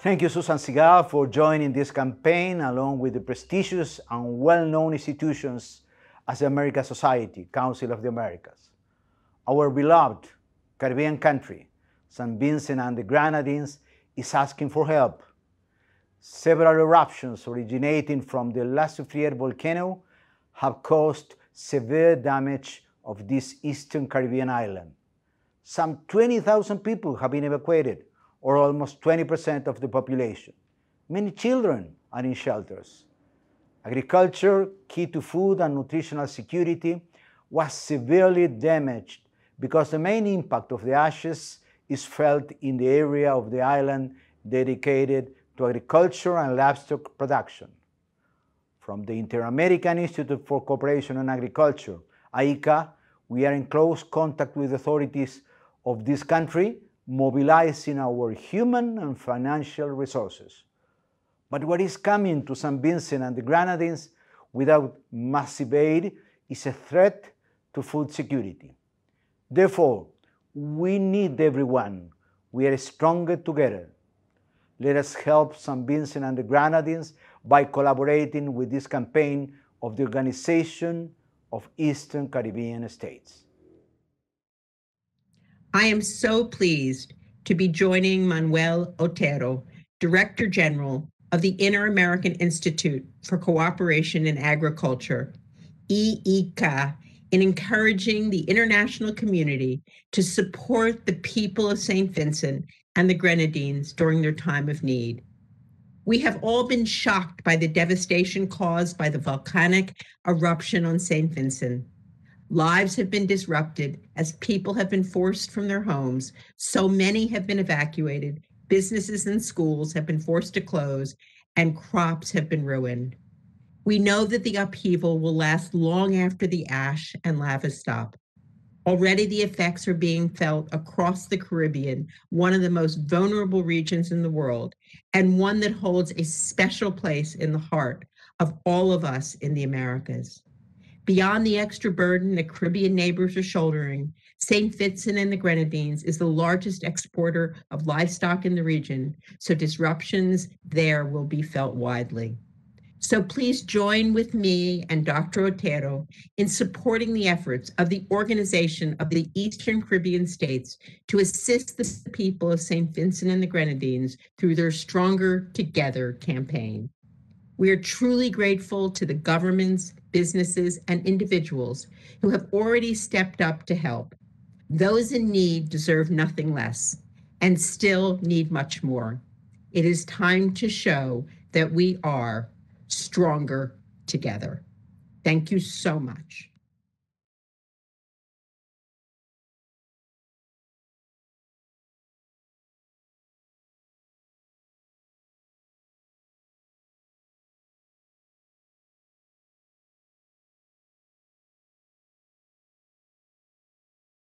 Thank you, Susan Segal, for joining this campaign along with the prestigious and well-known institutions as the American Society, Council of the Americas. Our beloved Caribbean country, St. Vincent and the Grenadines, is asking for help. Several eruptions originating from the La Soufriere volcano have caused severe damage of this eastern Caribbean island. Some 20,000 people have been evacuated, or almost 20% of the population. Many children are in shelters. Agriculture, key to food and nutritional security, was severely damaged because the main impact of the ashes is felt in the area of the island dedicated to agriculture and livestock production. From the Inter-American Institute for Cooperation on Agriculture, AICA, we are in close contact with authorities of this country mobilizing our human and financial resources. But what is coming to Saint Vincent and the Grenadines without massive aid is a threat to food security. Therefore, we need everyone. We are stronger together. Let us help Saint Vincent and the Grenadines by collaborating with this campaign of the Organization of Eastern Caribbean States. I am so pleased to be joining Manuel Otero, Director General of the Inter-American Institute for Cooperation in Agriculture, IICA, in encouraging the international community to support the people of St. Vincent and the Grenadines during their time of need. We have all been shocked by the devastation caused by the volcanic eruption on St. Vincent. Lives have been disrupted as people have been forced from their homes. So many have been evacuated. Businesses and schools have been forced to close, and crops have been ruined. We know that the upheaval will last long after the ash and lava stop. Already, the effects are being felt across the Caribbean, one of the most vulnerable regions in the world, and one that holds a special place in the heart of all of us in the Americas. Beyond the extra burden that Caribbean neighbors are shouldering, St. Vincent and the Grenadines is the largest exporter of livestock in the region, so disruptions there will be felt widely. So please join with me and Dr. Otero in supporting the efforts of the Organization of the Eastern Caribbean States to assist the people of St. Vincent and the Grenadines through their Stronger Together campaign. We are truly grateful to the governments, businesses, and individuals who have already stepped up to help. Those in need deserve nothing less and still need much more. It is time to show that we are stronger together. Thank you so much.